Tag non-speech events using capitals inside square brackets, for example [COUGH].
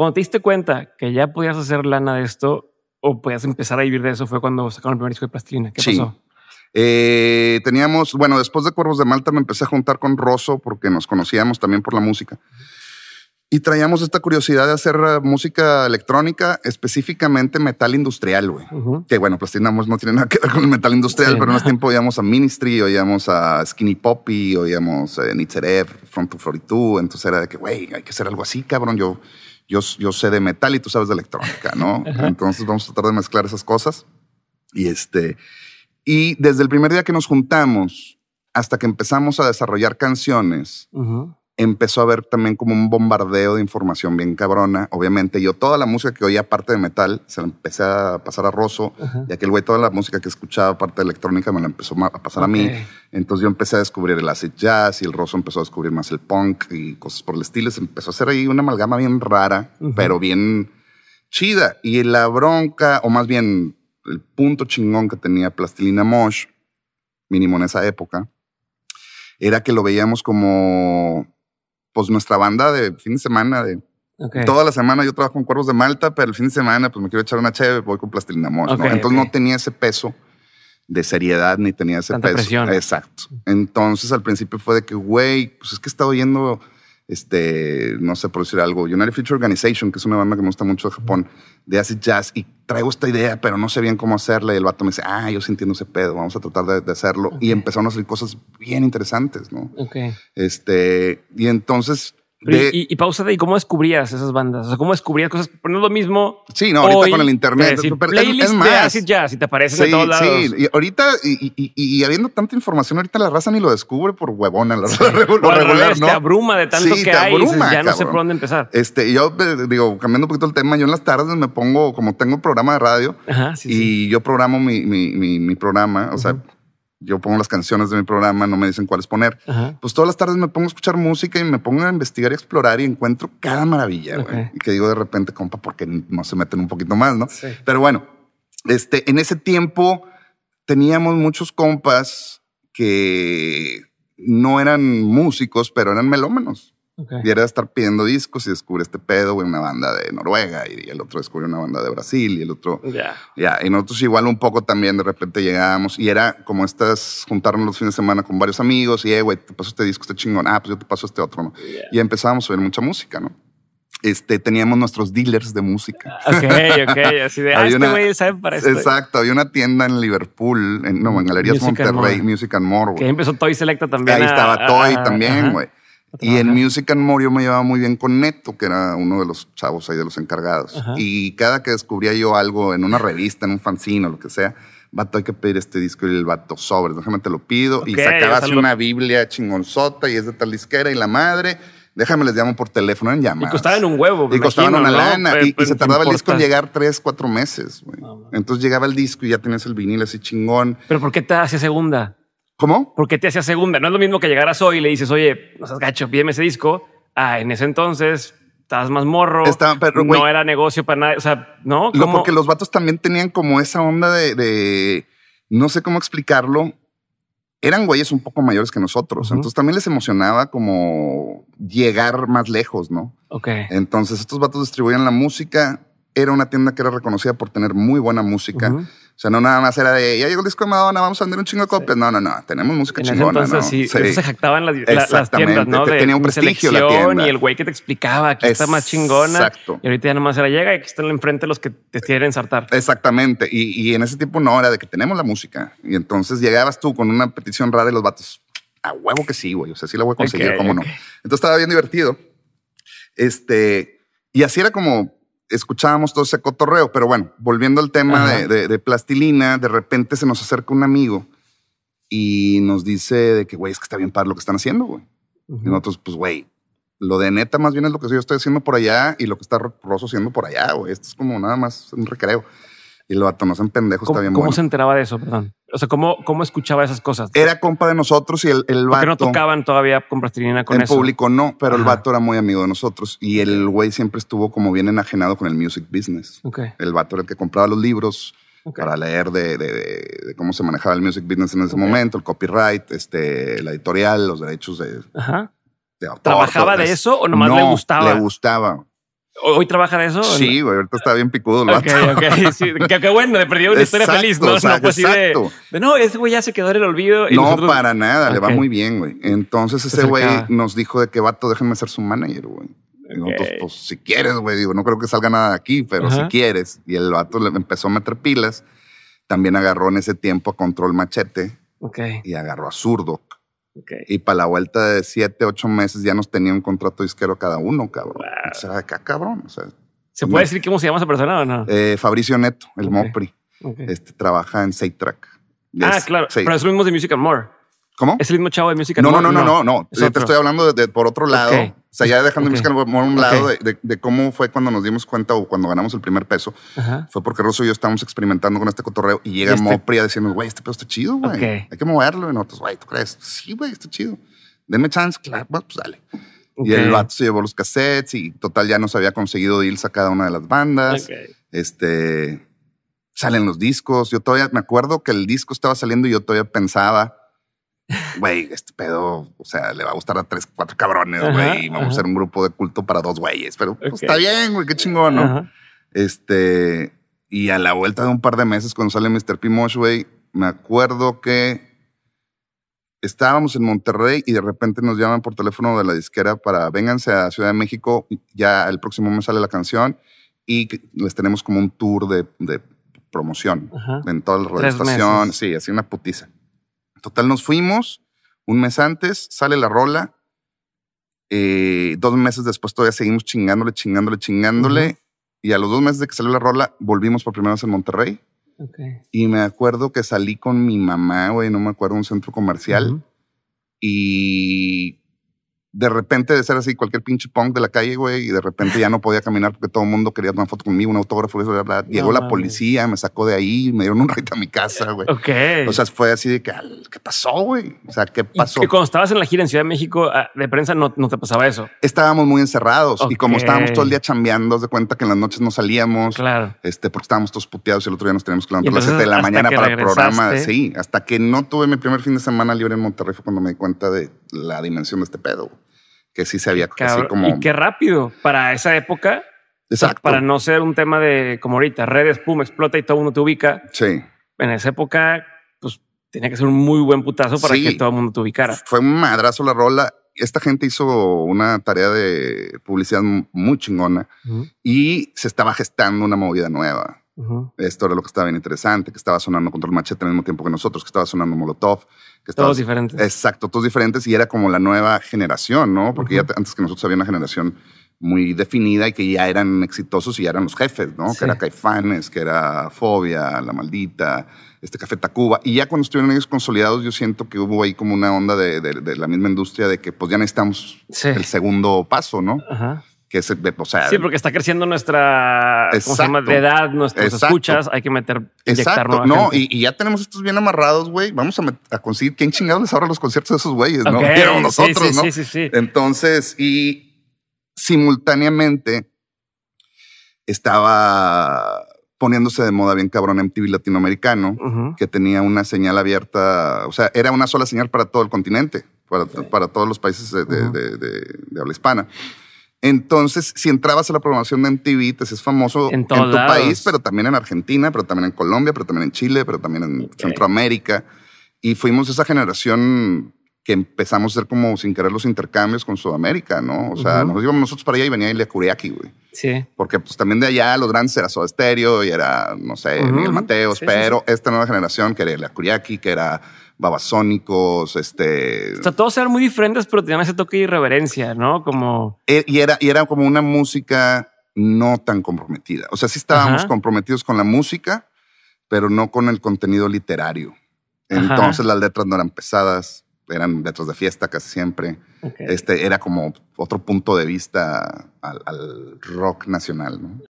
Cuando te diste cuenta que ya podías hacer lana de esto o podías empezar a vivir de eso, fue cuando sacaron el primer disco de Plastilina. ¿Qué sí. pasó? Eh, teníamos, bueno, después de Cuervos de Malta me empecé a juntar con Rosso porque nos conocíamos también por la música. Y traíamos esta curiosidad de hacer eh, música electrónica, específicamente metal industrial, güey. Que bueno, Plastilina no tiene nada que ver con el metal industrial, pero más tiempo íbamos a Ministry, oíamos a Skinny Poppy, oíamos a eh, Nitzerev, Front to Entonces era de que, güey, hay que hacer algo así, cabrón. Yo yo, sé de metal y tú sabes de electrónica, ¿no? [LAUGHS] Entonces vamos a tratar de mezclar esas cosas. Y este, y desde el primer día que nos juntamos hasta que empezamos a desarrollar canciones, empezó a haber también como un bombardeo de información bien cabrona. Obviamente, yo toda la música que oía, aparte de metal, se la empecé a pasar a Rosso. Y aquel güey, toda la música que escuchaba, aparte de electrónica, me la empezó a pasar a mí. Entonces, yo empecé a descubrir el acid jazz y el Rosso empezó a descubrir más el punk y cosas por el estilo. Se empezó a hacer ahí una amalgama bien rara, pero bien chida. Y la bronca, o más bien el punto chingón que tenía Plastilina Mosh, mínimo en esa época, era que lo veíamos como pues nuestra banda de fin de semana, de toda la semana yo trabajo con Cuervos de Malta, pero el fin de semana pues me quiero echar una cheve, voy con Plastilina Entonces no tenía ese peso de seriedad ni tenía ese peso. Exacto. Entonces al principio fue de que, güey, pues es que he estado yendo este, no sé por decir algo, United Future Organization, que es una banda que me gusta mucho de Japón, de acid jazz, y traigo esta idea, pero no sé bien cómo hacerla. Y el vato me dice, ah, yo sí entiendo ese pedo, vamos a tratar de, hacerlo. Y empezaron a hacer cosas bien interesantes, ¿no? Ok. Este, y entonces y, y, pausa de ¿y cómo descubrías esas bandas? O sea, ¿cómo descubrías cosas? Pero pues no es lo mismo. Sí, no, ahorita con el internet. pero es, más. De acid jazz, si te aparecen sí, todos lados. Sí, y ahorita, y, y, habiendo tanta información, ahorita la raza ni lo descubre por huevona. La, sí. [LAUGHS] lo regular, ¿no? Te abruma de tanto que hay. ya no sé por dónde empezar. Este, yo eh, digo, cambiando un poquito el tema, yo en las tardes me pongo, como tengo un programa de radio y yo programo mi, mi, mi, mi programa, o sea, yo pongo las canciones de mi programa, no me dicen cuáles poner. Pues todas las tardes me pongo a escuchar música y me pongo a investigar y explorar y encuentro cada maravilla, Y que digo de repente, compa, porque no se meten un poquito más, ¿no? Pero bueno, este, en ese tiempo teníamos muchos compas que no eran músicos, pero eran melómenos y era estar pidiendo discos y descubre este pedo, güey, una banda de Noruega y el otro descubre una banda de Brasil y el otro. Ya. Y nosotros igual un poco también de repente llegábamos y era como estas, juntarnos los fines de semana con varios amigos y, eh, güey, te paso este disco, este chingón, ah, pues yo te paso este otro, ¿no? Y empezábamos a ver mucha música, ¿no? Este, teníamos nuestros dealers de música. [LAUGHS] Ok, ok, así de, ah, este güey sabe para esto. Exacto, había una tienda en Liverpool, no, en Galerías Monterrey, Music and More, güey. Que empezó Toy Selecta también. Ahí estaba Toy también, güey. Y en Music and More yo me llevaba muy bien con Neto, que era uno de los chavos ahí de los encargados. Y cada que descubría yo algo en una revista, en un fanzine o lo que sea, vato, hay que pedir este disco y el vato sobres, déjame te lo pido. y sacabas una Biblia chingonzota y es de tal disquera y la madre. Déjame, les llamo por teléfono, en llamadas. Y costaban un huevo. Y costaban una lana. y, se tardaba el disco en llegar tres, cuatro meses. Entonces llegaba el disco y ya tenías el vinil así chingón. ¿Pero por qué te hace segunda? ¿Cómo? Porque te hacía segunda? No es lo mismo que llegaras hoy y le dices, oye, no seas gacho, pídeme ese disco. Ah, en ese entonces estabas más morro. no era negocio para nadie. O sea, no. No porque los vatos también tenían como esa onda de, no sé cómo explicarlo. Eran güeyes un poco mayores que nosotros. Entonces también les emocionaba como llegar más lejos, ¿no? Ok. Entonces estos vatos distribuían la música. Era una tienda que era reconocida por tener muy buena música. O sea, no nada más era de, ya llegó el disco de Madonna, vamos a vender un chingo de copias. No, no, no, tenemos música chingona, entonces, ¿no? Sí, sí. se jactaban las, las tiendas, ¿no? tenía un prestigio la tienda. Y el güey que te explicaba, que está más chingona. Exacto. Y ahorita ya más era, llega y que están enfrente los que te quieren sartar. Exactamente. Y, y en ese tiempo no, era de que tenemos la música. Y entonces llegabas tú con una petición rara de los vatos. A huevo que sí, güey. O sea, sí la voy a conseguir, cómo no. Entonces estaba bien divertido. Este, y así era como escuchábamos todo ese cotorreo, pero bueno, volviendo al tema de, plastilina, de repente se nos acerca un amigo y nos dice de que, güey, es que está bien padre lo que están haciendo, güey. Y nosotros, pues, güey, lo de neta más bien es lo que yo estoy haciendo por allá y lo que está Rosso haciendo por allá, güey. Esto es como nada más un recreo. Y el vato, no pendejo está bien ¿Cómo se enteraba de eso, perdón? O sea, ¿cómo, escuchaba esas cosas? Era compa de nosotros y el, vato. Porque no tocaban todavía con plastilina con eso. En público no, pero el vato era muy amigo de nosotros y el güey siempre estuvo como bien enajenado con el music business. El vato era el que compraba los libros para leer de, de, cómo se manejaba el music business en ese momento, el copyright, este, la editorial, los derechos de. Ajá. ¿Trabajaba de eso o nomás le gustaba? Le gustaba. ¿Hoy trabaja de eso? Sí, güey, ahorita está bien picudo. Lo okay, ok, Sí, [LAUGHS] que, bueno, le perdió una historia feliz, ¿no? no, pues Sí no, ese güey ya se quedó en el olvido. no, para nada, le va muy bien, güey. Entonces ese güey nos dijo de que vato, déjenme ser su manager, güey. Y pues, pues, si quieres, güey, digo, no creo que salga nada de aquí, pero si quieres. Y el vato le empezó a meter pilas. También agarró en ese tiempo a Control Machete. Y agarró a Zurdo. Y para la vuelta de siete, ocho meses ya nos tenía un contrato disquero cada uno, cabrón. cabrón. ¿Se puede decir cómo se llama esa persona o no? Eh, Fabricio Neto, el Mopri. Este, trabaja en Track. Ah, claro. Pero es mismo de Music More. ¿Cómo? ¿Es el mismo chavo de música. No, no, no, no, no. te estoy hablando de, por otro lado. O sea, ya dejando de música por un lado de, cómo fue cuando nos dimos cuenta o cuando ganamos el primer peso. Fue porque Rosso y yo estábamos experimentando con este cotorreo y llega este Mopria diciendo, güey, este pedo está chido, güey. Hay que moverlo. Y nosotros, güey, ¿tú crees? Sí, güey, está chido. Denme chance, claro, pues, pues dale. Y el vato se llevó los cassettes y total ya nos había conseguido deals a cada una de las bandas. Este, salen los discos. Yo todavía me acuerdo que el disco estaba saliendo y yo todavía pensaba güey, este pedo, o sea, le va a gustar a tres, cuatro cabrones, güey, y vamos a hacer un grupo de culto para dos güeyes, pero pues, está bien, güey, qué chingón, ¿no? Este, y a la vuelta de un par de meses, cuando sale Mr. P. Mosh, güey, me acuerdo que estábamos en Monterrey y de repente nos llaman por teléfono de la disquera para vénganse a Ciudad de México, ya el próximo mes sale la canción y les tenemos como un tour de, promoción en toda la radioestación. Sí, así una putiza. Total, nos fuimos un mes antes, sale la rola. Eh, dos meses después todavía seguimos chingándole, chingándole, chingándole. Y a los dos meses de que salió la rola, volvimos por primera vez en Monterrey. Y me acuerdo que salí con mi mamá, güey, no me acuerdo, un centro comercial. Y de repente de ser así cualquier pinche punk de la calle, güey, y de repente ya no podía caminar porque todo el mundo quería tomar foto conmigo, un autógrafo, eso, Llegó la policía, me sacó de ahí, me dieron un rito a mi casa, güey. Ok. O sea, fue así de que, ¿qué pasó, güey? O sea, ¿qué pasó? Y cuando estabas en la gira en Ciudad de México ah, de prensa no, te pasaba eso. Estábamos muy encerrados y como estábamos todo el día chambeando, de cuenta que en las noches no salíamos. Claro. Este, porque estábamos todos puteados y el otro día nos teníamos que levantar las 7 de la mañana para el programa. Sí, hasta que no tuve mi primer fin de semana libre en Monterrey cuando me di cuenta de la dimensión de este pedo que sí se había como. Y qué rápido para esa época. Exacto. Para no ser un tema de como ahorita, redes, pum, explota y todo mundo te ubica. Sí. En esa época, pues tenía que ser un muy buen putazo para que todo el mundo te ubicara. Fue un madrazo la rola. Esta gente hizo una tarea de publicidad muy chingona y se estaba gestando una movida nueva. Esto era lo que estaba bien interesante, que estaba sonando Control Machete al mismo tiempo que nosotros, que estaba sonando Molotov. Que estaba, todos diferentes. Exacto, todos diferentes y era como la nueva generación, ¿no? Porque ya antes que nosotros había una generación muy definida y que ya eran exitosos y ya eran los jefes, ¿no? Que era Caifanes, que era Fobia, La Maldita, este Café Tacuba. Y ya cuando estuvieron ellos consolidados, yo siento que hubo ahí como una onda de, la misma industria de que pues ya necesitamos el segundo paso, ¿no? Ajá que o sea, sí, porque está creciendo nuestra De edad, nuestras escuchas, hay que meter, exacto, no, y, ya tenemos estos bien amarrados, güey, vamos a, conseguir quién chingados les abra los conciertos de esos güeyes, ¿no? [LAUGHS] nosotros, ¿no? Sí, sí, sí. Entonces, y simultáneamente estaba poniéndose de moda bien cabrón MTV latinoamericano, que tenía una señal abierta, o sea, era una sola señal para todo el continente, para, todos los países de habla hispana. Entonces, si entrabas a la programación de MTV, te es famoso en, tu país, pero también en Argentina, pero también en Colombia, pero también en Chile, pero también en Centroamérica. Y fuimos esa generación que empezamos a hacer como sin querer los intercambios con Sudamérica, ¿no? O sea, nos íbamos nosotros para allá y venía Ilya Curiaki, güey. Sí. Porque pues también de allá los grandes era Soda Stereo y era, no sé, Miguel Mateos, pero esta nueva generación que era Ilya que era babasónicos, este... O sea, todos eran muy diferentes, pero tenían ese toque de irreverencia, ¿no? Como... E, y era, y como una música no tan comprometida. O sea, sí estábamos comprometidos con la música, pero no con el contenido literario. Entonces las letras no eran pesadas, eran letras de fiesta casi siempre. Este era como otro punto de vista al rock nacional. ¿no?